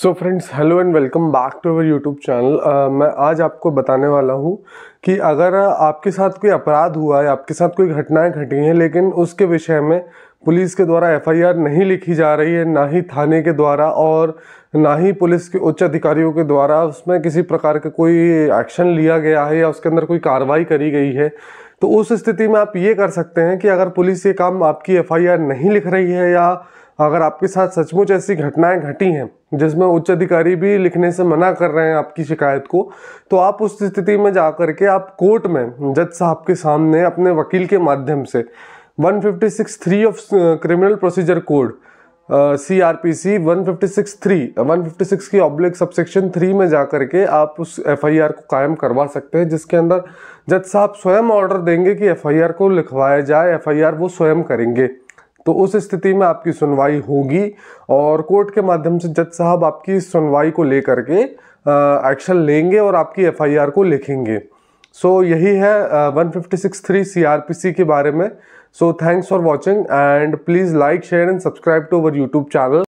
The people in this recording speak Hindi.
so friends hello and welcome back to our YouTube channel मैं आज आपको बताने वाला हूँ कि अगर uh, आपके साथ कोई अपराध हुआ है आपके साथ कोई घटनाएं घटी हैं लेकिन उसके विषय में पुलिस के द्वारा एफआईआर नहीं लिखी जा रही है ना ही थाने के द्वारा और ना ही पुलिस के उच्च अधिकारियों के द्वारा उसमें किसी प्रकार का कोई एक्शन लिया गया है या उसके अंदर कोई कार्रवाई करी गई है तो उस स्थिति में आप ये कर सकते हैं कि अगर पुलिस ये काम आपकी एफ़ नहीं लिख रही है या अगर आपके साथ सचमुच ऐसी घटनाएँ घटी हैं जिसमें उच्च अधिकारी भी लिखने से मना कर रहे हैं आपकी शिकायत को तो आप उस स्थिति में जा कर के आप कोर्ट में जज साहब के सामने अपने वकील के माध्यम से 156 three of criminal procedure code C R P C one fifty six three one fifty six की ऑब्लिक सबसेक्शन थ्री में जा कर के आप उस एफ आई आर को कायम करवा सकते हैं जिसके अंदर जज साहब स्वयं ऑर्डर देंगे कि एफ आई आर को लिखवाया जाए एफ आई आर वो स्वयं करेंगे तो उस स्थिति में आपकी सुनवाई होगी और कोर्ट के माध्यम से जज साहब आपकी सुनवाई को लेकर के एक्शन लेंगे और आपकी एफआईआर को लिखेंगे सो so, यही है one fifty six three C R P C के बारे में so thanks for watching and please like share and subscribe to our YouTube channel